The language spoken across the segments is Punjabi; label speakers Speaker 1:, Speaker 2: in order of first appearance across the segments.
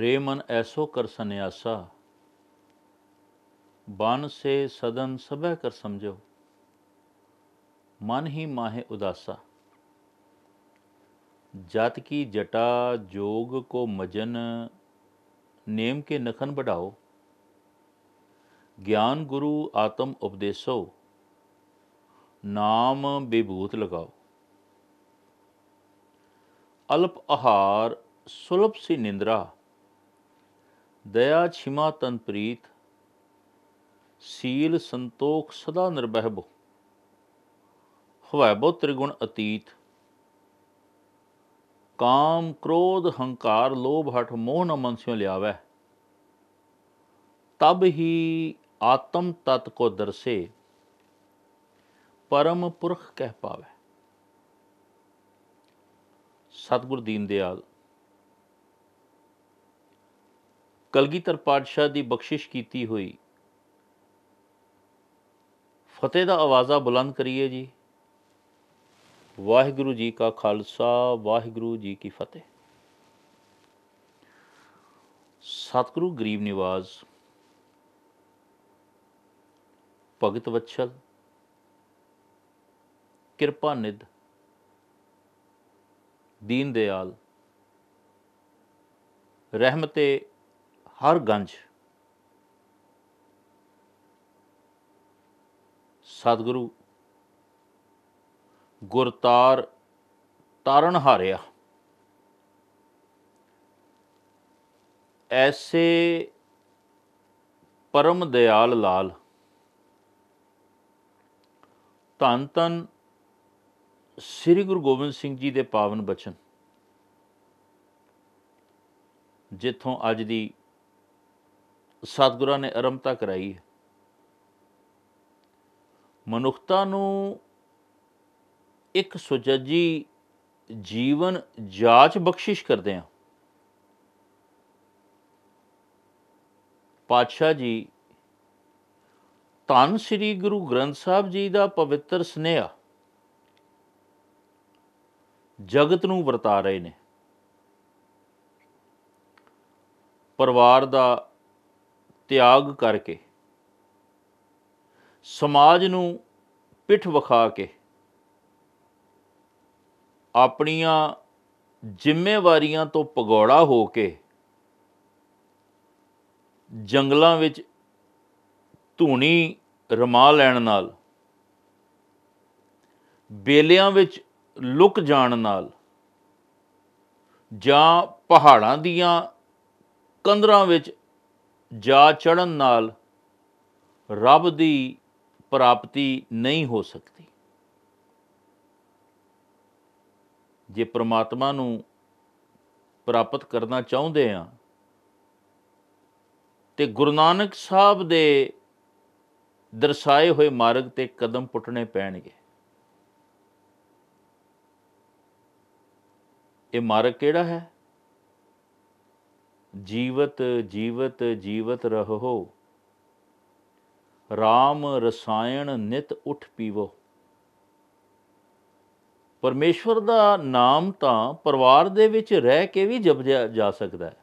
Speaker 1: रे मन ऐसो कर सन्यासा बन से सदन सबह कर समझो मन ही माहे उदासा जात की जटा जोग को मजन नेम के नखन बढ़ाओ ज्ञान गुरु आत्म उपदेशो नाम विभूत लगाओ अल्प आहार सुलभ सी निंद्रा दया छिमा तन प्रीत सील संतोख सदा निर्बहब हवैबो त्रिगुण अतीत काम क्रोध हंकार लोभ हठ मोह न मन स्यों लियावै तब ही आत्म तत् को दर्शे परम पुरख कह पावे ਸਤਗੁਰ ਦੀਨ ਦਿਆਲ ਕਲਗੀਧਰ ਪਾਤਸ਼ਾਹ ਦੀ ਬਖਸ਼ਿਸ਼ ਕੀਤੀ ਹੋਈ ਫਤਿਹ ਦਾ ਆਵਾਜ਼ਾ ਬੁਲੰਦ ਕਰੀਏ ਜੀ ਵਾਹਿਗੁਰੂ ਜੀ ਕਾ ਖਾਲਸਾ ਵਾਹਿਗੁਰੂ ਜੀ ਕੀ ਫਤਿਹ ਸਤਿਗੁਰੂ ਗਰੀਬ ਨਿਵਾਜ਼ ਭਗਤ ਵਛਲ ਕਿਰਪਾ ਨਿਧ ਦੀਨ ਦਿਆਲ ਰਹਿਮਤੇ ਹਰ ਗੰਜ ਸਤਿਗੁਰੂ ਗੁਰਤਾਰ ਤਾਰਨ ਹਾਰਿਆ ਐਸੇ ਪਰਮ ਦਿਆਲ ਲਾਲ ਤਨ ਤਨ ਸ੍ਰੀ ਗੁਰੂ ਗੋਬਿੰਦ ਸਿੰਘ ਜੀ ਦੇ ਪਾਵਨ ਬਚਨ ਜਿੱਥੋਂ ਅੱਜ ਦੀ ਸਤਿਗੁਰਾਂ ਨੇ ਅਰੰਭਤਾ ਕਰਾਈ ਹੈ ਮਨੁੱਖਤਾ ਨੂੰ ਇੱਕ ਸੁਚੱਜੀ ਜੀਵਨ ਜਾਚ ਬਖਸ਼ਿਸ਼ ਕਰਦੇ ਆ ਪਾਤਸ਼ਾਹ ਜੀ ਧੰਨ ਸ੍ਰੀ ਗੁਰੂ ਗ੍ਰੰਥ ਸਾਹਿਬ ਜੀ ਦਾ ਪਵਿੱਤਰ ਸਨੇਹਾ ਜਗਤ ਨੂੰ ਵਰਤਾ ਰਹੇ ਨੇ ਪਰਿਵਾਰ ਦਾ ਤਿਆਗ ਕਰਕੇ ਸਮਾਜ ਨੂੰ ਪਿੱਠ ਵਿਖਾ ਕੇ ਆਪਣੀਆਂ ਜ਼ਿੰਮੇਵਾਰੀਆਂ ਤੋਂ ਪਗੋੜਾ ਹੋ ਕੇ ਜੰਗਲਾਂ ਵਿੱਚ ਧੂਣੀ ਰਮਾ ਲੈਣ ਨਾਲ ਬੇਲਿਆਂ ਵਿੱਚ ਲੁਕ ਜਾਣ ਨਾਲ ਜਾਂ ਪਹਾੜਾਂ ਦੀਆਂ ਕੰਦਰਾਂ ਵਿੱਚ ਜਾ ਚੜਨ ਨਾਲ ਰੱਬ ਦੀ ਪ੍ਰਾਪਤੀ ਨਹੀਂ ਹੋ ਸਕਦੀ ਜੇ ਪ੍ਰਮਾਤਮਾ ਨੂੰ ਪ੍ਰਾਪਤ ਕਰਨਾ ਚਾਹੁੰਦੇ ਆ ਤੇ ਗੁਰੂ ਨਾਨਕ ਸਾਹਿਬ ਦੇ ਦਰਸਾਏ ਹੋਏ ਮਾਰਗ ਤੇ ਕਦਮ ਪੁੱਟਣੇ ਪੈਣਗੇ ਇਹ ਮਾਰਗ ਕਿਹੜਾ ਹੈ ਜੀਵਤ ਜੀਵਤ ਜੀਵਤ ਰਹੋ RAM ਰਸਾਇਣ ਨਿਤ ਉਠ ਪੀਵੋ ਪਰਮੇਸ਼ਵਰ ਦਾ ਨਾਮ ਤਾਂ ਪਰਿਵਾਰ ਦੇ ਵਿੱਚ ਰਹਿ ਕੇ ਵੀ ਜਪਿਆ ਜਾ ਸਕਦਾ ਹੈ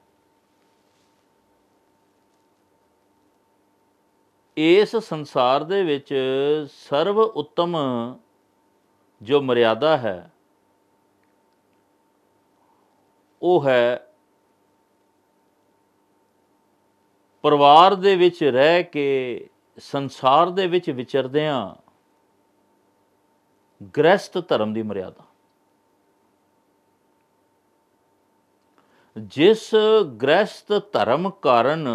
Speaker 1: ਇਸ ਸੰਸਾਰ ਦੇ ਵਿੱਚ ਸਰਵ ਉੱਤਮ ਜੋ ਮਰਿਆਦਾ ਹੈ ਉਹ ਹੈ ਪਰਿਵਾਰ ਦੇ ਵਿੱਚ ਰਹਿ ਕੇ ਸੰਸਾਰ ਦੇ ਵਿੱਚ ਵਿਚਰਦਿਆਂ ਗ੍ਰਸਤ ਧਰਮ ਦੀ ਮਰਿਆਦਾ ਜਿਸ ਗ੍ਰਸਤ ਧਰਮ ਕਾਰਨ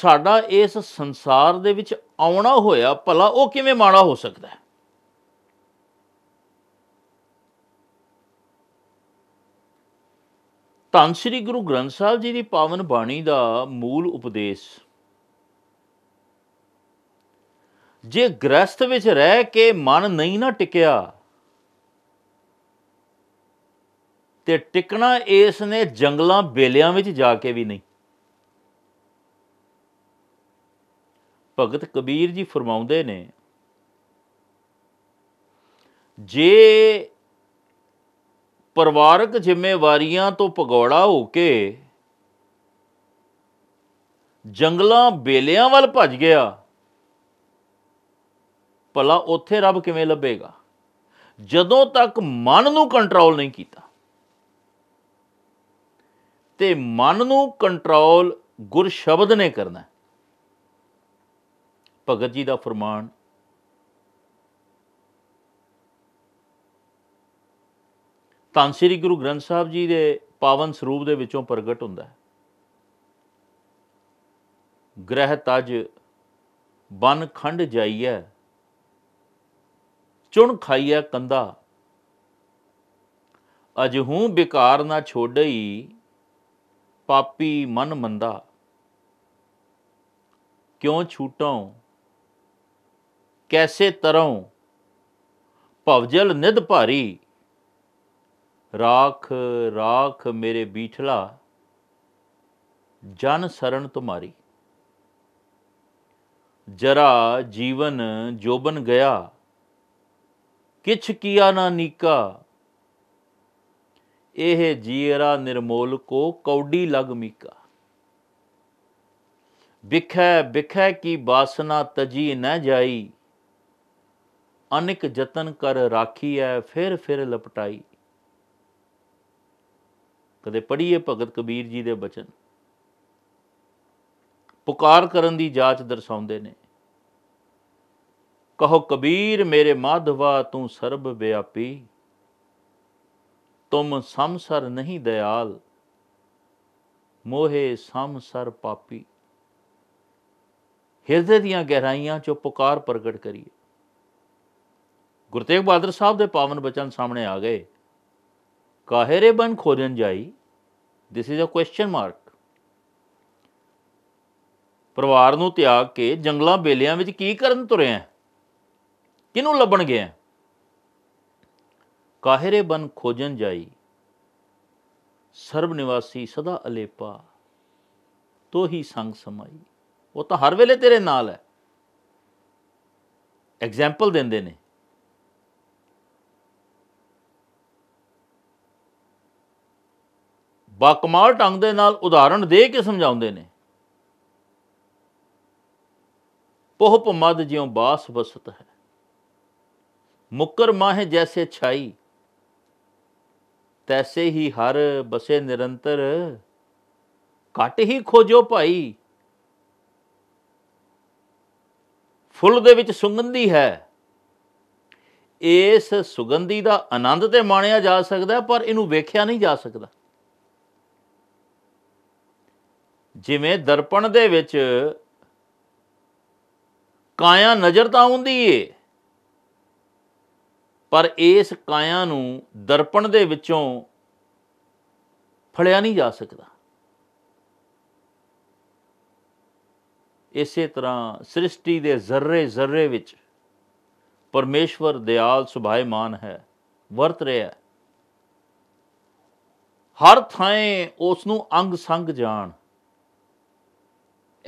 Speaker 1: ਸਾਡਾ ਇਸ ਸੰਸਾਰ ਦੇ ਵਿੱਚ ਆਉਣਾ ਹੋਇਆ ਭਲਾ ਉਹ ਕਿਵੇਂ ਮਾੜਾ ਹੋ ਸਕਦਾ ਹੈ ਧੰਨ ਸ੍ਰੀ ਗੁਰੂ ਗ੍ਰੰਥ ਸਾਹਿਬ ਜੀ ਦੀ ਪਾਵਨ ਬਾਣੀ ਦਾ ਮੂਲ ਉਪਦੇਸ਼ ਜੇ ਗ੍ਰਸਥ ਵਿੱਚ ਰਹਿ ਕੇ ਮਨ ਨਹੀਂ ਨਾ ਟਿਕਿਆ ਤੇ ਟਿਕਣਾ ਇਸ ਨੇ ਜੰਗਲਾਂ ਬੇਲਿਆਂ ਵਿੱਚ ਜਾ ਕੇ ਵੀ ਨਹੀਂ ਭਗਤ ਕਬੀਰ ਜੀ ਫਰਮਾਉਂਦੇ ਨੇ ਜੇ ਪਰਿਵਾਰਕ ਜ਼ਿੰਮੇਵਾਰੀਆਂ ਤੋਂ ਪਗੋੜਾ ਹੋ ਕੇ ਜੰਗਲਾਂ ਬੇਲਿਆਂ ਵੱਲ ਭੱਜ ਗਿਆ ਭਲਾ ਉੱਥੇ ਰੱਬ ਕਿਵੇਂ ਲੱਭੇਗਾ ਜਦੋਂ ਤੱਕ ਮਨ ਨੂੰ ਕੰਟਰੋਲ ਨਹੀਂ ਕੀਤਾ ਤੇ ਮਨ ਨੂੰ ਕੰਟਰੋਲ ਗੁਰ ਸ਼ਬਦ ਨੇ ਕਰਨਾ ਭਗਤ ਜੀ ਦਾ ਫਰਮਾਨ ਤਾਂ ਸ੍ਰੀ ਗੁਰੂ ਗ੍ਰੰਥ ਸਾਹਿਬ ਜੀ ਦੇ ਪਾਵਨ ਸਰੂਪ ਦੇ ਵਿੱਚੋਂ ਪ੍ਰਗਟ ਹੁੰਦਾ ਹੈ ਗ੍ਰਹਿ ਤਜ ਬਨ ਖੰਡ ਜਾਈਐ ਚੁਣ ਖਾਈਐ ਕੰਦਾ ਹੂੰ ਬਿਕਾਰ ਨਾ ਛੋੜਈ ਪਾਪੀ ਮਨ ਮੰਦਾ ਕਿਉਂ ਛੂਟਾਂ ਕੈਸੇ ਤਰਾਂ ਭਵਜਲ ਨਿਧ ਭਾਰੀ ਰਾਖ ਰਾਖ ਮੇਰੇ ਬੀਠਲਾ ਜਨ ਸਰਣ ਤੁਮਾਰੀ ਜਰਾ ਜੀਵਨ ਜੋਬਨ ਗਿਆ ਕਿਛ ਕੀਆ ਨਾ ਨੀਕਾ ਇਹ ਜੀਰਾ ਨਿਰਮੋਲ ਕੋ ਕੌਡੀ ਲਗ ਮੀਕਾ ਵਿਖੈ ਵਿਖੈ ਕੀ ਬਾਸਨਾ ਤਜੀ ਨਾ ਜਾਈ ਅਨਿਕ ਯਤਨ ਕਰ ਰਾਖੀ ਐ ਫਿਰ ਫਿਰ ਲਪਟਾਈ ਕਦੇ ਪੜ੍ਹੀਏ ਭਗਤ ਕਬੀਰ ਜੀ ਦੇ ਬਚਨ ਪੁਕਾਰ ਕਰਨ ਦੀ ਜਾਂਚ ਦਰਸਾਉਂਦੇ ਨੇ ਕਹੋ ਕਬੀਰ ਮੇਰੇ ਮਾਧਵਾ ਤੂੰ ਸਰਬ ਵਿਆਪੀ ਤੁਮ ਸੰਸਰ ਨਹੀਂ ਦਿਆਲ ਮੋਹੇ ਸੰਸਰ ਪਾਪੀ ਹਿਰਦੇ ਦੀਆਂ ਗਹਿਰਾਈਆਂ ਚੋਂ ਪੁਕਾਰ ਪ੍ਰਗਟ ਕਰੀਏ ਗੁਰਤੇਗ ਬਹਾਦਰ ਸਾਹਿਬ ਦੇ ਪਾਵਨ ਬਚਨ ਸਾਹਮਣੇ ਆ ਗਏ ਬਨ ਖੋਜਨ ਜਾਈ this is a question mark ਪਰਿਵਾਰ ਨੂੰ ਤਿਆਗ ਕੇ ਜੰਗਲਾਂ ਬੇਲਿਆਂ ਵਿੱਚ ਕੀ ਕਰਨ ਤੁਰੇ ਆ ਕਿਨੂੰ ਲੱਭਣ ਗਿਆ ਕਾਹਰੇ ਬਨ ਖੋਜਣ ਜਾਈ ਸਰਬ ਨਿਵਾਸੀ ਸਦਾ ਅਲੇਪਾ ਤੋ ਹੀ ਸੰਗ ਸਮਾਈ ਉਹ ਤਾਂ ਹਰ ਵੇਲੇ ਤੇਰੇ ਨਾਲ ਹੈ ਐਗਜ਼ਾਮਪਲ ਦਿੰਦੇ ਨੇ ਬਾਕਮਾਲ ਢੰਗ ਦੇ ਨਾਲ ਉਦਾਹਰਣ ਦੇ ਕੇ ਸਮਝਾਉਂਦੇ ਨੇ ਪੋਹ ਮਦ ਜਿਉ ਬਾਸ ਵਸਤ ਹੈ ਮੁਕਰ ਮਾਹ ਜੈਸੇ ਛਾਈ ਤੈਸੇ ਹੀ ਹਰ ਬਸੇ ਨਿਰੰਤਰ ਘਟ ਹੀ ਖੋਜੋ ਭਾਈ ਫੁੱਲ ਦੇ ਵਿੱਚ ਸੁਗੰਧੀ ਹੈ ਇਸ ਸੁਗੰਧੀ ਦਾ ਆਨੰਦ ਤੇ ਮਾਣਿਆ ਜਾ ਸਕਦਾ ਪਰ ਇਹਨੂੰ ਵੇਖਿਆ ਨਹੀਂ ਜਾ ਸਕਦਾ ਜਿਵੇਂ ਦਰਪਣ ਦੇ ਵਿੱਚ ਕਾਇਆ ਨਜ਼ਰ ਤਾਂ ਆਉਂਦੀ ਏ ਪਰ ਇਸ ਕਾਇਆ ਨੂੰ ਦਰਪਣ ਦੇ ਵਿੱਚੋਂ ਫੜਿਆ ਨਹੀਂ ਜਾ ਸਕਦਾ ਇਸੇ ਤਰ੍ਹਾਂ ਸ੍ਰਿਸ਼ਟੀ ਦੇ ਜ਼ਰਰੇ ਜ਼ਰਰੇ ਵਿੱਚ ਪਰਮੇਸ਼ਵਰ ਦਿਆਲ ਸੁਭਾਇਮਾਨ ਹੈ ਵਰਤ ਰਿਹਾ ਹਰ ਥਾਂ ਉਸ ਨੂੰ ਅੰਗ ਸੰਗ ਜਾਣ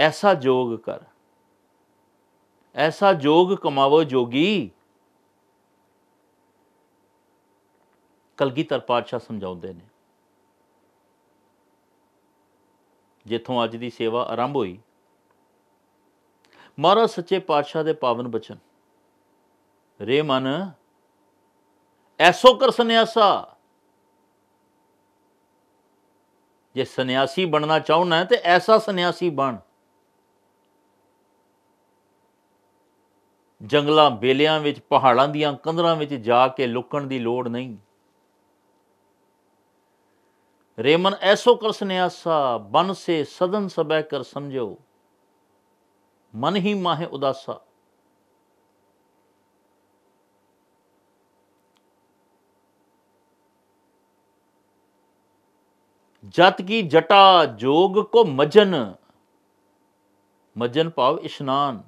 Speaker 1: ਐਸਾ ਜੋਗ ਕਰ ਐਸਾ ਜੋਗ ਕਮਾਵੋ ਜੋਗੀ ਕਲਗੀਧਰ ਪਾਤਸ਼ਾਹ ਸਮਝਾਉਂਦੇ ਨੇ ਜਿੱਥੋਂ ਅੱਜ ਦੀ ਸੇਵਾ ਆਰੰਭ ਹੋਈ ਮਹਾਰਾਜ ਸੱਚੇ ਪਾਤਸ਼ਾਹ ਦੇ ਪਾਵਨ ਬਚਨ ਰੇ ਮਨ ਐਸੋ ਕਰ ਸੰਨਿਆਸਾ ਜੇ ਸੰਨਿਆਸੀ ਬਣਨਾ ਚਾਹੁੰਨਾ ਹੈ ਤੇ ਐਸਾ ਸੰਨਿਆਸੀ ਬਣ ਜੰਗਲਾਂ ਬੇਲਿਆਂ ਵਿੱਚ ਪਹਾੜਾਂ ਦੀਆਂ ਕੰਧਰਾਂ ਵਿੱਚ ਜਾ ਕੇ ਲੁਕਣ ਦੀ ਲੋੜ ਨਹੀਂ ਰੇਮਨ ਐਸੋ ਕਰਸਨਿਆਸਾ ਬਨ ਸੇ ਸਦਨ ਸਬੈ ਕਰ ਸਮਝੋ ਮਨ ਹੀ ਮਾਹੇ ਉਦਾਸਾ ਜਤ ਕੀ ਜਟਾ ਜੋਗ ਕੋ ਮਜਨ ਮਜਨ ਭਾਵ ਇਸ਼ਨਾਨ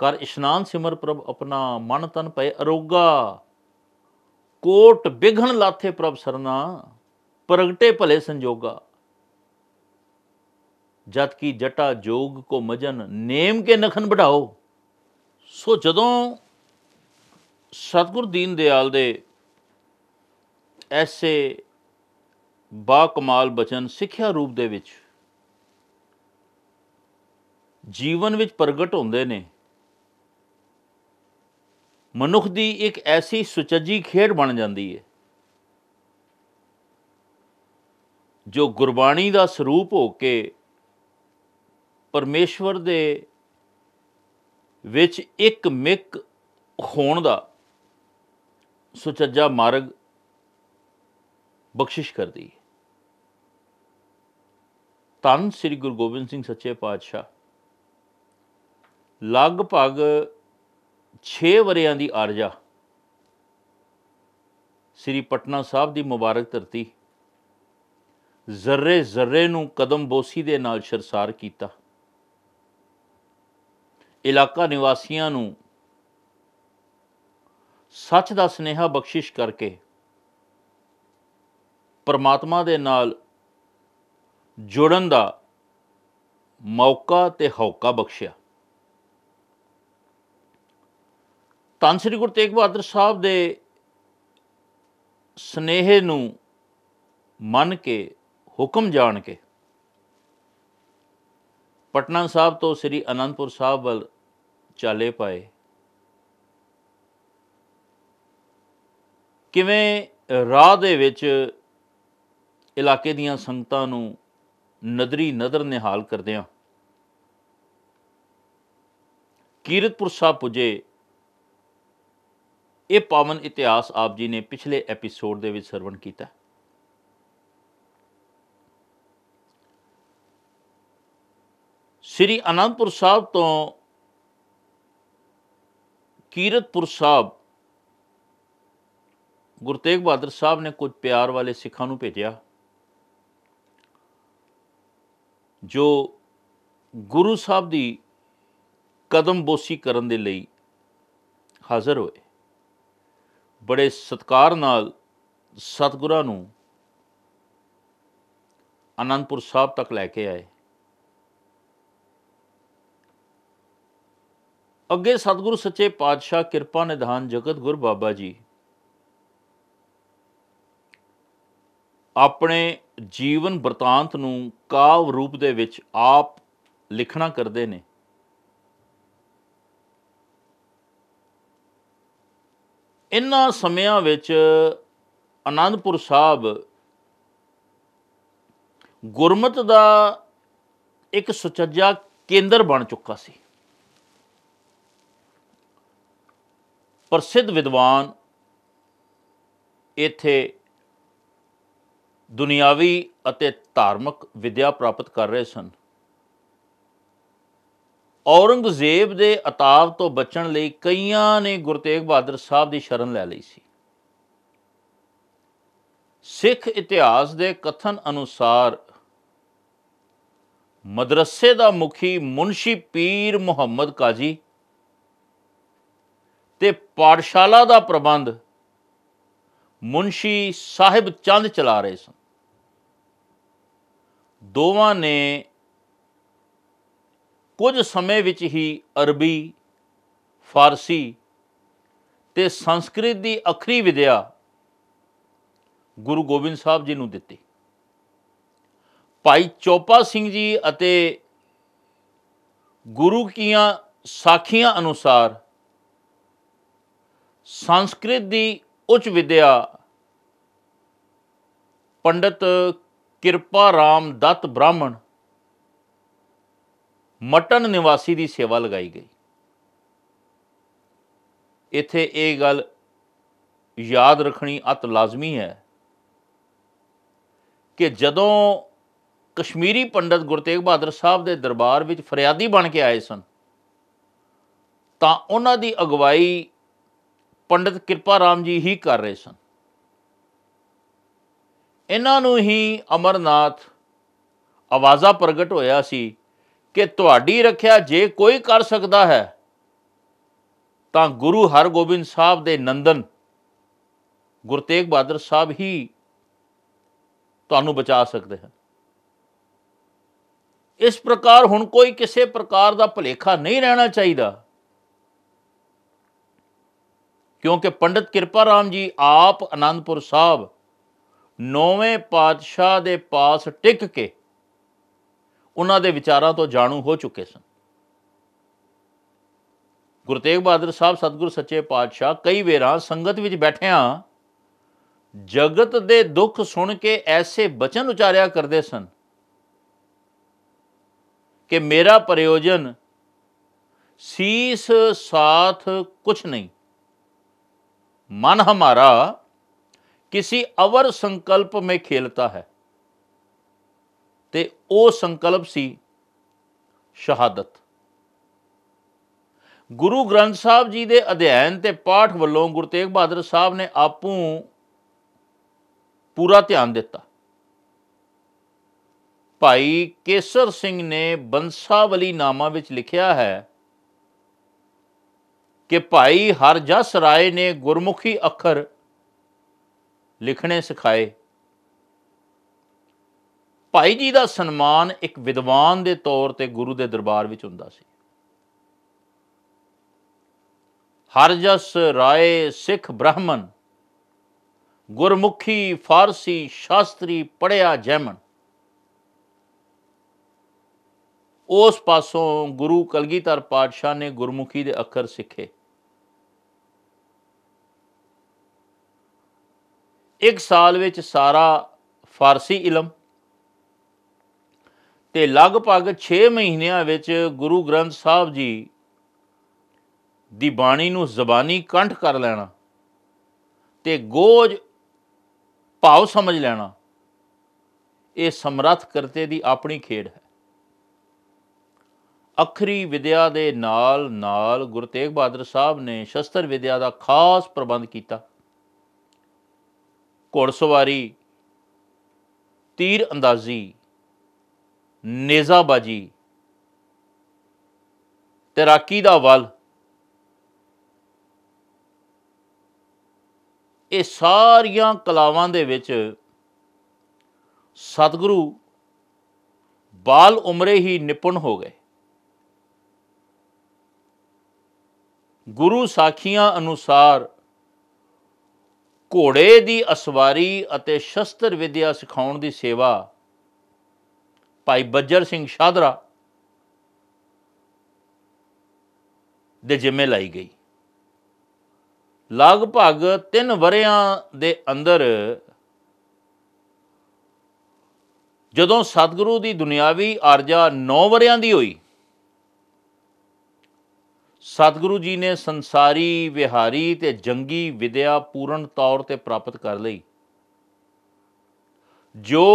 Speaker 1: ਕਰ ਇਸ਼ਨਾਨ ਸਿਮਰ ਪ੍ਰਭ ਆਪਣਾ ਮਨ ਤਨ ਪਏ ਅਰੋਗਾ ਕੋਟ ਵਿਘਨ ਲਾਥੇ ਪ੍ਰਭ ਸਰਨਾ ਪ੍ਰਗਟੇ ਭਲੇ ਸੰਜੋਗਾ ਜਦ ਕੀ ਜਟਾ ਜੋਗ ਕੋ ਮਜਨ ਨੇਮ ਕੇ ਨਖਨ ਬਢਾਓ ਸੋ ਜਦੋਂ ਸਤਗੁਰ ਦੀਨ ਦਿਆਲ ਦੇ ਐਸੇ ਬਾ ਕਮਾਲ ਬਚਨ ਸਿੱਖਿਆ ਰੂਪ ਦੇ ਵਿੱਚ ਜੀਵਨ ਵਿੱਚ ਪ੍ਰਗਟ ਹੁੰਦੇ ਨੇ ਮਨੁੱਖ ਦੀ ਇੱਕ ਐਸੀ ਸੁਚੱਜੀ ਖੇਡ ਬਣ ਜਾਂਦੀ ਹੈ ਜੋ ਗੁਰਬਾਣੀ ਦਾ ਸਰੂਪ ਹੋ ਕੇ ਪਰਮੇਸ਼ਵਰ ਦੇ ਵਿੱਚ ਇੱਕ ਮਿਕ ਹੋਣ ਦਾ ਸੁਚੱਜਾ ਮਾਰਗ ਬਖਸ਼ਿਸ਼ ਕਰਦੀ ਹੈ ਤਨ ਸ੍ਰੀ ਗੁਰੂ ਗੋਬਿੰਦ ਸਿੰਘ ਸੱਚੇ ਪਾਤਸ਼ਾਹ ਲਗਭਗ 6 ਵਰਿਆਂ ਦੀ ਅਰਜ਼ਾ ਸ੍ਰੀ ਪਟਨਾ ਸਾਹਿਬ ਦੀ ਮੁਬਾਰਕ ਧਰਤੀ ਜ਼ਰਰੇ ਜ਼ਰਰੇ ਨੂੰ ਕਦਮ ਬੋਸੀ ਦੇ ਨਾਲ ਸ਼ਰਸਾਰ ਕੀਤਾ ਇਲਾਕਾ ਨਿਵਾਸੀਆਂ ਨੂੰ ਸੱਚ ਦਾ ਸਨੇਹਾ ਬਖਸ਼ਿਸ਼ ਕਰਕੇ ਪਰਮਾਤਮਾ ਦੇ ਨਾਲ ਜੁੜਨ ਦਾ ਮੌਕਾ ਤੇ ਹੌਕਾ ਬਖਸ਼ਿਆ ਤਾਂ ਸ੍ਰੀ ਗੁਰੂ ਤੇਗ ਬਹਾਦਰ ਸਾਹਿਬ ਦੇ ਸਨੇਹ ਨੂੰ ਮੰਨ ਕੇ ਹੁਕਮ ਜਾਣ ਕੇ ਪਟਨਾ ਸਾਹਿਬ ਤੋਂ ਸ੍ਰੀ ਅਨੰਦਪੁਰ ਸਾਹਿਬ ਵੱਲ ਚਾਲੇ ਪਾਏ ਕਿਵੇਂ ਰਾਹ ਦੇ ਵਿੱਚ ਇਲਾਕੇ ਦੀਆਂ ਸੰਗਤਾਂ ਨੂੰ ਨਦਰੀ ਨਦਰ ਨਿਹਾਲ ਕਰਦਿਆਂ ਕੀਰਤਪੁਰ ਸਾਹਿਬ ਪੁਜੇ ਇਹ ਪਾਵਨ ਇਤਿਹਾਸ ਆਪ ਜੀ ਨੇ ਪਿਛਲੇ ਐਪੀਸੋਡ ਦੇ ਵਿੱਚ ਸਰਵਣ ਕੀਤਾ ਸ੍ਰੀ ਅਨੰਦਪੁਰ ਸਾਹਿਬ ਤੋਂ ਕੀਰਤਪੁਰ ਸਾਹਿਬ ਗੁਰੂ ਤੇਗ ਬਹਾਦਰ ਸਾਹਿਬ ਨੇ ਕੁਝ ਪਿਆਰ ਵਾਲੇ ਸਿੱਖਾਂ ਨੂੰ ਭੇਜਿਆ ਜੋ ਗੁਰੂ ਸਾਹਿਬ ਦੀ ਕਦਮ ਬੋਸੀ ਕਰਨ ਦੇ ਲਈ ਹਾਜ਼ਰ ਹੋਏ ਬੜੇ ਸਤਕਾਰ ਨਾਲ ਸਤਗੁਰਾਂ ਨੂੰ ਅਨੰਦਪੁਰ ਸਾਹਿਬ ਤੱਕ ਲੈ ਕੇ ਆਏ ਅੱਗੇ ਸਤਗੁਰ ਸੱਚੇ ਪਾਤਸ਼ਾਹ ਕਿਰਪਾ ਨਿਧਾਨ ਜਗਤ ਗੁਰ ਬਾਬਾ ਜੀ ਆਪਣੇ ਜੀਵਨ ਵਰਤਾਂਤ ਨੂੰ ਕਾਵ ਰੂਪ ਦੇ ਵਿੱਚ ਆਪ ਲਿਖਣਾ ਕਰਦੇ ਨੇ ਇਨ੍ਹਾਂ ਸਮਿਆਂ ਵਿੱਚ ਆਨੰਦਪੁਰ ਸਾਹਿਬ ਗੁਰਮਤ ਦਾ ਇੱਕ ਸੁਚੱਜਾ ਕੇਂਦਰ ਬਣ ਚੁੱਕਾ ਸੀ ਪ੍ਰਸਿੱਧ ਵਿਦਵਾਨ ਇੱਥੇ ਦੁਨਿਆਵੀ ਅਤੇ ਧਾਰਮਿਕ ਵਿਦਿਆ ਪ੍ਰਾਪਤ ਕਰ ਰਹੇ ਸਨ ਔਰੰਗਜ਼ੇਬ ਦੇ ਅਤਾਵ ਤੋਂ ਬਚਣ ਲਈ ਕਈਆਂ ਨੇ ਗੁਰਤੇਗ ਬਹਾਦਰ ਸਾਹਿਬ ਦੀ ਸ਼ਰਨ ਲੈ ਲਈ ਸੀ ਸਿੱਖ ਇਤਿਹਾਸ ਦੇ ਕਥਨ ਅਨੁਸਾਰ ਮਦਰਸੇ ਦਾ ਮੁਖੀ ਮੁਨਸ਼ੀ ਪੀਰ ਮੁਹੰਮਦ ਕਾਜੀ ਤੇ ਪਾਠਸ਼ਾਲਾ ਦਾ ਪ੍ਰਬੰਧ ਮੁਨਸ਼ੀ ਸਾਹਿਬ ਚੰਦ ਚਲਾ ਰਹੇ ਸਨ ਦੋਵਾਂ ਨੇ ਕੁਝ ਸਮੇਂ ਵਿੱਚ ਹੀ ਅਰਬੀ ਫਾਰਸੀ ਤੇ ਸੰਸਕ੍ਰਿਤ ਦੀ ਅਖਰੀ ਵਿਦਿਆ ਗੁਰੂ ਗੋਬਿੰਦ ਸਾਹਿਬ ਜੀ ਨੂੰ ਦਿੱਤੀ ਭਾਈ ਚੋਪਾ ਸਿੰਘ ਜੀ ਅਤੇ ਗੁਰੂ ਕੀਆਂ ਸਾਖੀਆਂ ਅਨੁਸਾਰ ਸੰਸਕ੍ਰਿਤ ਦੀ ਉੱਚ ਵਿਦਿਆ ਪੰਡਤ ਕਿਰਪਾ ਰਾਮ ਦਤ ਬ੍ਰਾਹਮਣ ਮਟਨ ਨਿਵਾਸੀ ਦੀ ਸੇਵਾ ਲਗਾਈ ਗਈ ਇੱਥੇ ਇਹ ਗੱਲ ਯਾਦ ਰੱਖਣੀ ਅਤ ਲਾਜ਼ਮੀ ਹੈ ਕਿ ਜਦੋਂ ਕਸ਼ਮੀਰੀ ਪੰਡਤ ਗੁਰਤੇਗ ਬਹਾਦਰ ਸਾਹਿਬ ਦੇ ਦਰਬਾਰ ਵਿੱਚ ਫਰਿਆਦੀ ਬਣ ਕੇ ਆਏ ਸਨ ਤਾਂ ਉਹਨਾਂ ਦੀ ਅਗਵਾਈ ਪੰਡਤ ਕਿਰਪਾ ਰਾਮ ਜੀ ਹੀ ਕਰ ਰਹੇ ਸਨ ਇਹਨਾਂ ਨੂੰ ਹੀ ਅਮਰਨਾਥ ਆਵਾਜ਼ਾ ਪ੍ਰਗਟ ਹੋਇਆ ਸੀ ਕਿ ਤੁਹਾਡੀ ਰੱਖਿਆ ਜੇ ਕੋਈ ਕਰ ਸਕਦਾ ਹੈ ਤਾਂ ਗੁਰੂ ਹਰਗੋਬਿੰਦ ਸਾਹਿਬ ਦੇ ਨੰਦਨ ਗੁਰਤੇਗ ਬਹਾਦਰ ਸਾਹਿਬ ਹੀ ਤੁਹਾਨੂੰ ਬਚਾ ਸਕਦੇ ਹਨ ਇਸ ਪ੍ਰਕਾਰ ਹੁਣ ਕੋਈ ਕਿਸੇ ਪ੍ਰਕਾਰ ਦਾ ਭਲੇਖਾ ਨਹੀਂ ਰਹਿਣਾ ਚਾਹੀਦਾ ਕਿਉਂਕਿ ਪੰਡਿਤ ਕਿਰਪਾ ਰਾਮ ਜੀ ਆਪ ਆਨੰਦਪੁਰ ਸਾਹਿਬ ਨੌਵੇਂ ਪਾਤਸ਼ਾਹ ਦੇ ਪਾਸ ਟਿਕ ਕੇ ਉਹਨਾਂ ਦੇ ਵਿਚਾਰਾਂ ਤੋਂ ਜਾਣੂ ਹੋ ਚੁੱਕੇ ਸਨ ਗੁਰੂ ਤੇਗ ਬਹਾਦਰ ਸਾਹਿਬ ਸਤਿਗੁਰ ਸੱਚੇ ਪਾਤਸ਼ਾਹ ਕਈ ਵੇਰਾਂ ਸੰਗਤ ਵਿੱਚ ਬੈਠਿਆਂ ਜਗਤ ਦੇ ਦੁੱਖ ਸੁਣ ਕੇ ਐਸੇ ਬਚਨ ਉਚਾਰਿਆ ਕਰਦੇ ਸਨ ਕਿ ਮੇਰਾ ਪ੍ਰਯੋਜਨ ਸੀਸ ਸਾਥ ਕੁਛ ਨਹੀਂ ਮਨ ਹਮਾਰਾ ਕਿਸੇ ਅਵਰ ਸੰਕਲਪ ਮੇ ਖੇਲਤਾ ਹੈ ਤੇ ਉਹ ਸੰਕਲਪ ਸੀ ਸ਼ਹਾਦਤ ਗੁਰੂ ਗ੍ਰੰਥ ਸਾਹਿਬ ਜੀ ਦੇ ਅਧਿਐਨ ਤੇ ਪਾਠ ਵੱਲੋਂ ਗੁਰੂ ਤੇਗ ਬਹਾਦਰ ਸਾਹਿਬ ਨੇ ਆਪੂ ਪੂਰਾ ਧਿਆਨ ਦਿੱਤਾ ਭਾਈ ਕੇਸਰ ਸਿੰਘ ਨੇ ਬੰਸਾਵਲੀ ਨਾਮਾ ਵਿੱਚ ਲਿਖਿਆ ਹੈ ਕਿ ਭਾਈ ਹਰਜਸ ਰਾਏ ਨੇ ਗੁਰਮੁਖੀ ਅੱਖਰ ਲਿਖਣੇ ਸਿਖਾਏ ਭਾਈ ਜੀ ਦਾ ਸਨਮਾਨ ਇੱਕ ਵਿਦਵਾਨ ਦੇ ਤੌਰ ਤੇ ਗੁਰੂ ਦੇ ਦਰਬਾਰ ਵਿੱਚ ਹੁੰਦਾ ਸੀ ਹਰਜਸ ਰਾਏ ਸਿੱਖ ਬ੍ਰਾਹਮਣ ਗੁਰਮੁਖੀ ਫਾਰਸੀ ਸ਼ਾਸਤਰੀ ਪੜਿਆ ਜੈਮਨ ਉਸ ਪਾਸੋਂ ਗੁਰੂ ਕਲਗੀਧਰ ਪਾਤਸ਼ਾਹ ਨੇ ਗੁਰਮੁਖੀ ਦੇ ਅੱਖਰ ਸਿੱਖੇ ਇੱਕ ਸਾਲ ਵਿੱਚ ਸਾਰਾ ਫਾਰਸੀ ਇਲਮ ਤੇ ਲਗਭਗ 6 ਮਹੀਨਿਆਂ ਵਿੱਚ ਗੁਰੂ ਗ੍ਰੰਥ ਸਾਹਿਬ ਜੀ ਦੀ ਬਾਣੀ ਨੂੰ ਜ਼ਬਾਨੀ ਕੰਠ ਕਰ ਲੈਣਾ ਤੇ ਗੋਜ ਭਾਵ ਸਮਝ ਲੈਣਾ ਇਹ ਸਮਰੱਥ ਕਰਤੇ ਦੀ ਆਪਣੀ ਖੇਡ ਹੈ ਅਖਰੀ ਵਿਦਿਆ ਦੇ ਨਾਲ ਨਾਲ ਗੁਰੂ ਤੇਗ ਬਹਾਦਰ ਸਾਹਿਬ ਨੇ ਸ਼ਸਤਰ ਵਿਦਿਆ ਦਾ ਖਾਸ ਪ੍ਰਬੰਧ ਕੀਤਾ ਘੋੜਸਵਾਰੀ ਤੀਰ ਅੰਦਾਜ਼ੀ ਨੇਜ਼ਾਬਾਜੀ ਤੈਰਾਕੀ ਦਾ ਵੱਲ ਇਹ ਸਾਰੀਆਂ ਕਲਾਵਾਂ ਦੇ ਵਿੱਚ ਸਤਿਗੁਰੂ ਬਾਲ ਉਮਰੇ ਹੀ ਨਿਪੁੰਨ ਹੋ ਗਏ ਗੁਰੂ ਸਾਖੀਆਂ ਅਨੁਸਾਰ ਘੋੜੇ ਦੀ ਅਸਵਾਰੀ ਅਤੇ ਸ਼ਸਤਰ ਵਿਦਿਆ ਸਿਖਾਉਣ ਦੀ ਸੇਵਾ ਭਾਈ ਬੱਜਰ ਸਿੰਘ ਸ਼ਾਦਰਾ ਦੇ ਜਿੰਮੇ ਲਈ ਗਈ ਲਗਭਗ 3 ਵਰਿਆਂ ਦੇ ਅੰਦਰ ਜਦੋਂ ਸਤਿਗੁਰੂ ਦੀ ਦੁਨਿਆਵੀ ਅਰਜਾ 9 ਵਰਿਆਂ ਦੀ ਹੋਈ ਸਤਿਗੁਰੂ ਜੀ ਨੇ ਸੰਸਾਰੀ ਵਿਹਾਰੀ ਤੇ ਜੰਗੀ ਵਿਦਿਆ ਪੂਰਨ ਤੌਰ ਤੇ ਪ੍ਰਾਪਤ ਕਰ ਲਈ ਜੋ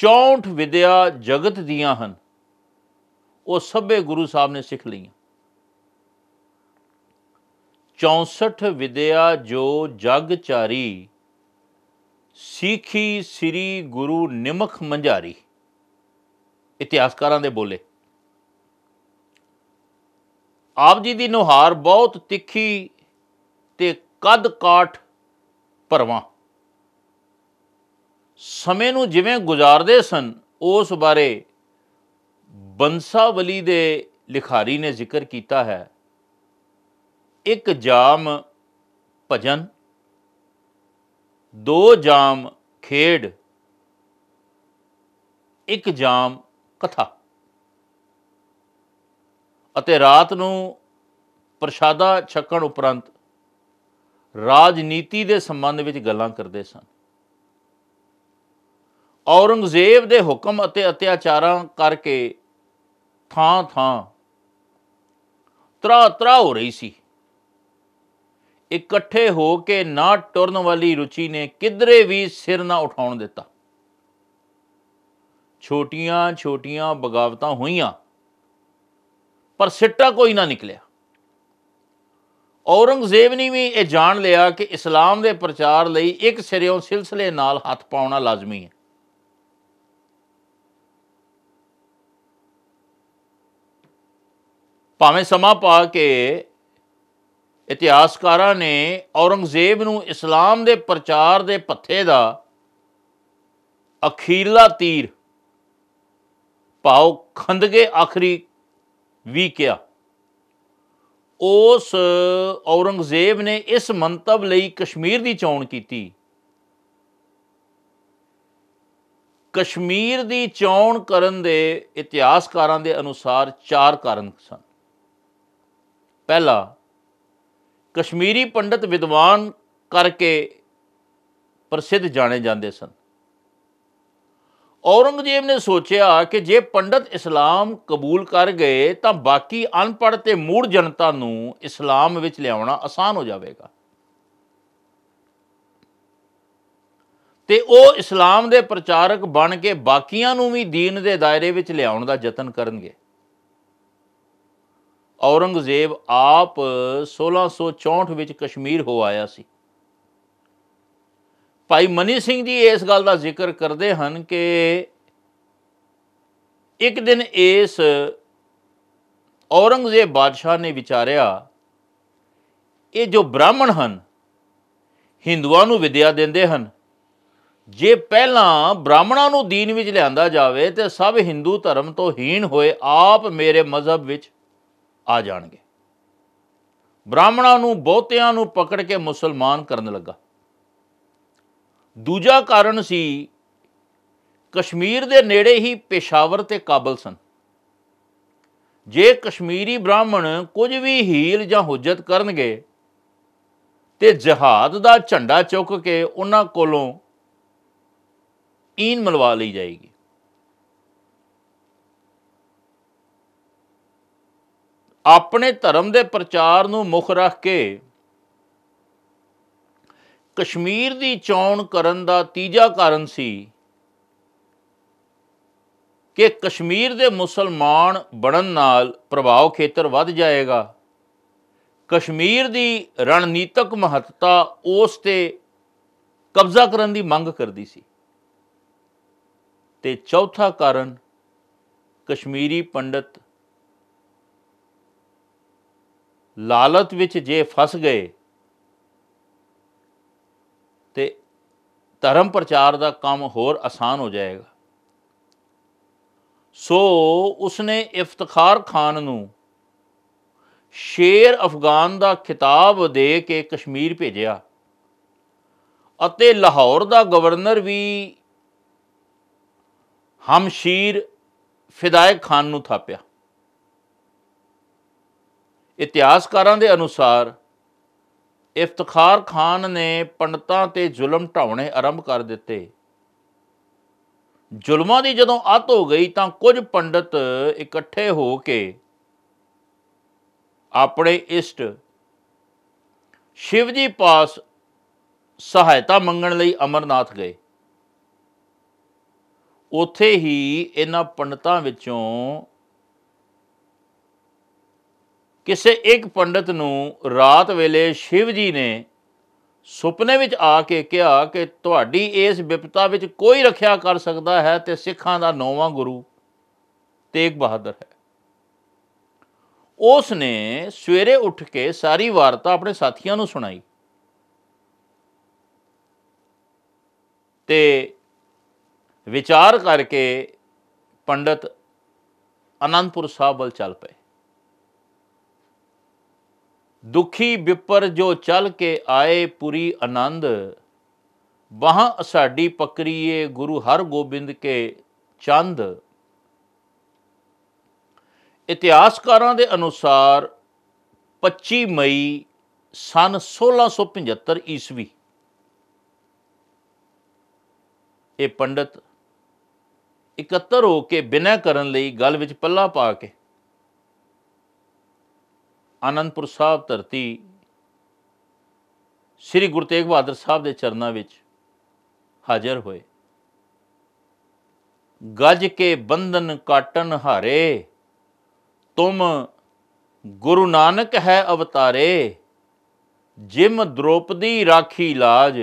Speaker 1: 64 ਵਿਦਿਆ ਜਗਤ ਦੀਆਂ ਹਨ ਉਹ ਸਭੇ ਗੁਰੂ ਸਾਹਿਬ ਨੇ ਸਿੱਖ ਲਈਆਂ 64 ਵਿਦਿਆ ਜੋ ਜਗ ਚਾਰੀ ਸਿੱਖੀ ਸ੍ਰੀ ਗੁਰੂ ਨਿਮਖ ਮੰਝਾਰੀ ਇਤਿਹਾਸਕਾਰਾਂ ਦੇ ਬੋਲੇ ਆਪ ਜੀ ਦੀ ਨੁਹਾਰ ਬਹੁਤ ਤਿੱਖੀ ਤੇ ਕਦ ਕਾਠ ਪਰਵਾ ਸਮੇਂ ਨੂੰ ਜਿਵੇਂ ਗੁਜ਼ਾਰਦੇ ਸਨ ਉਸ ਬਾਰੇ ਬੰਸਾਵਲੀ ਦੇ ਲਿਖਾਰੀ ਨੇ ਜ਼ਿਕਰ ਕੀਤਾ ਹੈ ਇੱਕ ਜਾਮ ਭਜਨ ਦੋ ਜਾਮ ਖੇਡ ਇੱਕ ਜਾਮ ਕਥਾ ਅਤੇ ਰਾਤ ਨੂੰ ਪ੍ਰਸ਼ਾਦਾ ਛਕਣ ਉਪਰੰਤ ਰਾਜਨੀਤੀ ਦੇ ਸੰਬੰਧ ਵਿੱਚ ਗੱਲਾਂ ਕਰਦੇ ਸਨ ਔਰੰਗਜ਼ੇਬ ਦੇ ਹੁਕਮ ਅਤੇ ਅਤਿਆਚਾਰਾਂ ਕਰਕੇ ਥਾਂ ਥਾਂ ਤਰਾ ਤਰਾ ਹੋ ਰਹੀ ਸੀ ਇਕੱਠੇ ਹੋ ਕੇ ਨਾ ਟੁਰਨ ਵਾਲੀ ਰੁਚੀ ਨੇ ਕਿਧਰੇ ਵੀ ਸਿਰ ਨਾ ਉਠਾਉਣ ਦਿੱਤਾ ਛੋਟੀਆਂ ਛੋਟੀਆਂ ਬਗਾਵਤਾਂ ਹੋਈਆਂ ਪਰ ਸਿੱਟਾ ਕੋਈ ਨਾ ਨਿਕਲਿਆ ਔਰੰਗਜ਼ੇਬ ਨੇ ਵੀ ਇਹ ਜਾਣ ਲਿਆ ਕਿ ਇਸਲਾਮ ਦੇ ਪ੍ਰਚਾਰ ਲਈ ਇੱਕ ਸਿਰਿਓਂ ਸਿਲਸਿਲੇ ਨਾਲ ਹੱਥ ਪਾਉਣਾ ਲਾਜ਼ਮੀ ਹੈ ਭਾਵੇਂ ਸਮਾਂ ਪਾ ਕੇ ਇਤਿਹਾਸਕਾਰਾਂ ਨੇ ਔਰੰਗਜ਼ੇਬ ਨੂੰ ਇਸਲਾਮ ਦੇ ਪ੍ਰਚਾਰ ਦੇ ਪੱਥੇ ਦਾ ਅਖੀਰਲਾ ਤੀਰ ਭਾਉ ਖੰਦਗੇ ਆਖਰੀ ਵੀ ਕਿਹਾ ਉਸ ਔਰੰਗਜ਼ੇਬ ਨੇ ਇਸ ਮੰਤਵ ਲਈ ਕਸ਼ਮੀਰ ਦੀ ਚੋਣ ਕੀਤੀ ਕਸ਼ਮੀਰ ਦੀ ਚੋਣ ਕਰਨ ਦੇ ਇਤਿਹਾਸਕਾਰਾਂ ਦੇ ਅਨੁਸਾਰ ਚਾਰ ਕਾਰਨ ਸਨ ਪਹਿਲਾ ਕਸ਼ਮੀਰੀ ਪੰਡਤ ਵਿਦਵਾਨ ਕਰਕੇ ਪ੍ਰਸਿੱਧ ਜਾਣੇ ਜਾਂਦੇ ਸਨ ਔਰੰਗਜ਼ੇਬ ਨੇ ਸੋਚਿਆ ਕਿ ਜੇ ਪੰਡਤ ਇਸਲਾਮ ਕਬੂਲ ਕਰ ਗਏ ਤਾਂ ਬਾਕੀ ਅਨਪੜ੍ਹ ਤੇ ਮੂੜ ਜਨਤਾ ਨੂੰ ਇਸਲਾਮ ਵਿੱਚ ਲਿਆਉਣਾ ਆਸਾਨ ਹੋ ਜਾਵੇਗਾ ਤੇ ਉਹ ਇਸਲਾਮ ਦੇ ਪ੍ਰਚਾਰਕ ਬਣ ਕੇ ਬਾਕੀਆਂ ਨੂੰ ਵੀ دین ਦੇ ਦਾਇਰੇ ਵਿੱਚ ਲਿਆਉਣ ਦਾ ਯਤਨ ਕਰਨਗੇ ਔਰੰਗਜ਼ੇਬ ਆਪ 1664 ਵਿੱਚ ਕਸ਼ਮੀਰ ਹੋ ਆਇਆ ਸੀ ਭਾਈ ਮਨੀ ਸਿੰਘ ਜੀ ਇਸ ਗੱਲ ਦਾ ਜ਼ਿਕਰ ਕਰਦੇ ਹਨ ਕਿ ਇੱਕ ਦਿਨ ਇਸ ਔਰੰਗਜ਼ੇਬ ਬਾਦਸ਼ਾਹ ਨੇ ਵਿਚਾਰਿਆ ਇਹ ਜੋ ਬ੍ਰਾਹਮਣ ਹਨ ਹਿੰਦੂਆਂ ਨੂੰ ਵਿਦਿਆ ਦਿੰਦੇ ਹਨ ਜੇ ਪਹਿਲਾਂ ਬ੍ਰਾਹਮਣਾਂ ਨੂੰ ਦੀਨ ਵਿੱਚ ਲਿਆਂਦਾ ਜਾਵੇ ਤੇ ਸਭ ਹਿੰਦੂ ਧਰਮ ਤੋਂ ਹੀਣ ਹੋਏ ਆਪ ਮੇਰੇ ਮਜ਼ਹਬ ਵਿੱਚ ਆ ਜਾਣਗੇ ਬ੍ਰਾਹਮਣਾਂ ਨੂੰ ਬਹੁਤਿਆਂ ਨੂੰ ਪਕੜ ਕੇ ਮੁਸਲਮਾਨ ਕਰਨ ਲੱਗਾ ਦੂਜਾ ਕਾਰਨ ਸੀ ਕਸ਼ਮੀਰ ਦੇ ਨੇੜੇ ਹੀ ਪੇਸ਼ਾਵਰ ਤੇ ਕਾਬਲ ਸਨ ਜੇ ਕਸ਼ਮੀਰੀ ਬ੍ਰਾਹਮਣ ਕੁਝ ਵੀ ਹੀਲ ਜਾਂ ਹੁਜਤ ਕਰਨਗੇ ਤੇ ਜਹਾਦ ਦਾ ਝੰਡਾ ਚੁੱਕ ਕੇ ਉਹਨਾਂ ਕੋਲੋਂ ਈਨ ਮਲਵਾ ਲਈ ਜਾਏਗੀ ਆਪਣੇ ਧਰਮ ਦੇ ਪ੍ਰਚਾਰ ਨੂੰ ਮੁੱਖ ਰੱਖ ਕੇ ਕਸ਼ਮੀਰ ਦੀ ਚੋਣ ਕਰਨ ਦਾ ਤੀਜਾ ਕਾਰਨ ਸੀ ਕਿ ਕਸ਼ਮੀਰ ਦੇ ਮੁਸਲਮਾਨ ਬਣਨ ਨਾਲ ਪ੍ਰਭਾਵ ਖੇਤਰ ਵੱਧ ਜਾਏਗਾ ਕਸ਼ਮੀਰ ਦੀ ਰਣਨੀਤਕ ਮਹੱਤਤਾ ਉਸ ਤੇ ਕਬਜ਼ਾ ਕਰਨ ਦੀ ਮੰਗ ਕਰਦੀ ਸੀ ਤੇ ਚੌਥਾ ਕਾਰਨ ਕਸ਼ਮੀਰੀ ਪੰਡਤ ਲਾਲਤ ਵਿੱਚ ਜੇ ਫਸ ਗਏ ਤੇ ਧਰਮ ਪ੍ਰਚਾਰ ਦਾ ਕੰਮ ਹੋਰ ਆਸਾਨ ਹੋ ਜਾਏਗਾ ਸੋ ਉਸਨੇ ਇਫਤਖਾਰ ਖਾਨ ਨੂੰ ਸ਼ੇਰ ਅਫਗਾਨ ਦਾ ਖਿਤਾਬ ਦੇ ਕੇ ਕਸ਼ਮੀਰ ਭੇਜਿਆ ਅਤੇ ਲਾਹੌਰ ਦਾ ਗਵਰਨਰ ਵੀ ਹਮਸ਼ੀਰ ਫਿਦਾਇਕ ਖਾਨ ਨੂੰ ਥਾਪਿਆ ਇਤਿਹਾਸਕਾਰਾਂ ਦੇ ਅਨੁਸਾਰ ਇਫਤਖਾਰ ਖਾਨ ਨੇ ਪੰਡਤਾਂ ਤੇ ਜ਼ੁਲਮ ਢਾਉਣੇ ਆਰੰਭ ਕਰ ਦਿੱਤੇ ਜ਼ੁਲਮਾਂ ਦੀ ਜਦੋਂ ਅਤ ਹੋ ਗਈ ਤਾਂ ਕੁਝ ਪੰਡਤ ਇਕੱਠੇ ਹੋ ਕੇ ਆਪਣੇ ਇਸ਼ਟ ਸ਼ਿਵਜੀ ਪਾਸ ਸਹਾਇਤਾ ਮੰਗਣ ਲਈ ਅਮਰਨਾਥ ਗਏ ਉੱਥੇ ਹੀ ਇਹਨਾਂ ਪੰਡਤਾਂ ਵਿੱਚੋਂ ਕਿਸੇ ਇੱਕ ਪੰਡਤ ਨੂੰ ਰਾਤ ਵੇਲੇ ਸ਼ਿਵ ਜੀ ਨੇ ਸੁਪਨੇ ਵਿੱਚ ਆ ਕੇ ਕਿਹਾ ਕਿ ਤੁਹਾਡੀ ਇਸ ਵਿਪਤਾ ਵਿੱਚ ਕੋਈ ਰੱਖਿਆ ਕਰ ਸਕਦਾ ਹੈ ਤੇ ਸਿੱਖਾਂ ਦਾ ਨੌਵਾਂ ਗੁਰੂ ਤੇਗ ਬਹਾਦਰ ਹੈ ਉਸ ਨੇ ਸਵੇਰੇ ਉੱਠ ਕੇ ਸਾਰੀ ਵਾਰਤਾ ਆਪਣੇ ਸਾਥੀਆਂ ਨੂੰ ਸੁਣਾਈ ਤੇ ਵਿਚਾਰ ਕਰਕੇ ਪੰਡਤ ਅਨੰਦਪੁਰ ਸਾਹਿਬ ਵੱਲ ਚੱਲ ਪਏ ਦੁਖੀ ਵਿਪਰ ਜੋ ਚੱਲ ਕੇ ਆਏ ਪੂਰੀ ਆਨੰਦ ਬਾਹਾਂ ਸਾਡੀ ਪਕਰੀਏ ਗੁਰੂ ਹਰਗੋਬਿੰਦ ਕੇ ਚੰਦ ਇਤਿਹਾਸਕਾਰਾਂ ਦੇ ਅਨੁਸਾਰ 25 ਮਈ ਸਨ 1675 ਈਸਵੀ ਇਹ ਪੰਡਤ 71 ਹੋ ਕੇ ਬਿਨਾਂ ਕਰਨ ਲਈ ਗੱਲ ਵਿੱਚ ਪੱਲਾ ਪਾ ਕੇ ਆਨੰਦਪੁਰ ਸਾਹਿਬ ਧਰਤੀ ਸ੍ਰੀ ਗੁਰੂ ਤੇਗ ਬਹਾਦਰ ਸਾਹਿਬ ਦੇ ਚਰਨਾਂ ਵਿੱਚ ਹਾਜ਼ਰ ਹੋਏ ਗੱਜ ਕੇ ਬੰਧਨ ਕਾਟਨ ਹਾਰੇ ਤੁਮ ਗੁਰੂ ਨਾਨਕ ਹੈ ਅਵਤਾਰੇ ਜਿਮ ਦ੍ਰੋਪਦੀ ਰਾਖੀ ਲਾਜ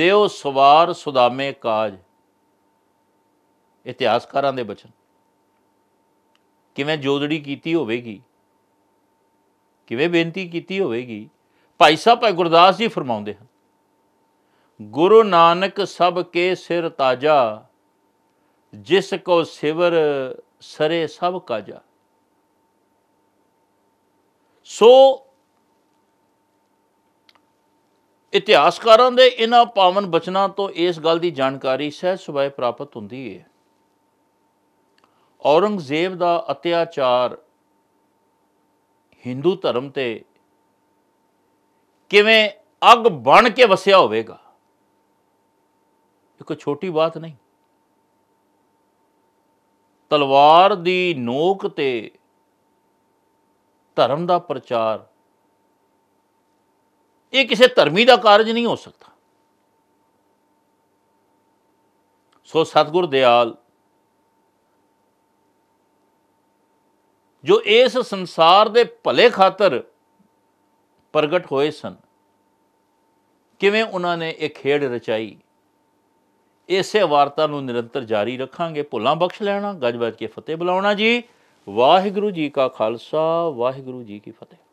Speaker 1: ਦਿਓ ਸਵਾਰ ਸੁਦਾਮੇ ਕਾਜ ਇਤਿਹਾਸਕਾਰਾਂ ਦੇ ਬਚਨ ਕਿਵੇਂ ਜੋੜੜੀ ਕੀਤੀ ਹੋਵੇਗੀ ਕਿਵੇਂ ਬੇਨਤੀ ਕੀਤੀ ਹੋਵੇਗੀ ਭਾਈ ਸਾਹਿਬ ਭਾਈ ਗੁਰਦਾਸ ਜੀ ਫਰਮਾਉਂਦੇ ਹਨ ਗੁਰੂ ਨਾਨਕ ਸਭ ਕੇ ਸਿਰ ਤਾਜਾ ਜਿਸ ਕੋ ਸਿਵਰ ਸਰੇ ਸਭ ਕਾਜਾ ਸੋ ਇਤਿਹਾਸਕਾਰਾਂ ਦੇ ਇਹਨਾਂ ਪਾਵਨ ਬਚਨਾਂ ਤੋਂ ਇਸ ਗੱਲ ਦੀ ਜਾਣਕਾਰੀ ਸਹਿਜ ਸੁਭਾਏ ਪ੍ਰਾਪਤ ਹੁੰਦੀ ਹੈ ਔਰੰਗਜ਼ੇਬ ਦਾ ਅਤਿਆਚਾਰ ਹਿੰਦੂ ਧਰਮ ਤੇ ਕਿਵੇਂ ਅੱਗ ਬਣ ਕੇ ਵਸਿਆ ਹੋਵੇਗਾ ਇਹ ਕੋਈ ਛੋਟੀ ਬਾਤ ਨਹੀਂ ਤਲਵਾਰ ਦੀ ਨੋਕ ਤੇ ਧਰਮ ਦਾ ਪ੍ਰਚਾਰ ਇਹ ਕਿਸੇ ਧਰਮੀ ਦਾ ਕਾਰਜ ਨਹੀਂ ਹੋ ਸਕਦਾ ਸੋ ਸਤਗੁਰ ਦਿਆਲ ਜੋ ਇਸ ਸੰਸਾਰ ਦੇ ਭਲੇ ਖਾਤਰ ਪ੍ਰਗਟ ਹੋਏ ਸਨ ਕਿਵੇਂ ਉਹਨਾਂ ਨੇ ਇਹ ਖੇਡ ਰਚਾਈ ਇਸੇ ਵਾਰਤਾ ਨੂੰ ਨਿਰੰਤਰ ਜਾਰੀ ਰੱਖਾਂਗੇ ਭੁੱਲਾਂ ਬਖਸ਼ ਲੈਣਾ ਗੱਜ ਵੱਜ ਕੇ ਫਤਿਹ ਬੁਲਾਉਣਾ ਜੀ ਵਾਹਿਗੁਰੂ ਜੀ ਕਾ ਖਾਲਸਾ ਵਾਹਿਗੁਰੂ ਜੀ ਕੀ ਫਤਿਹ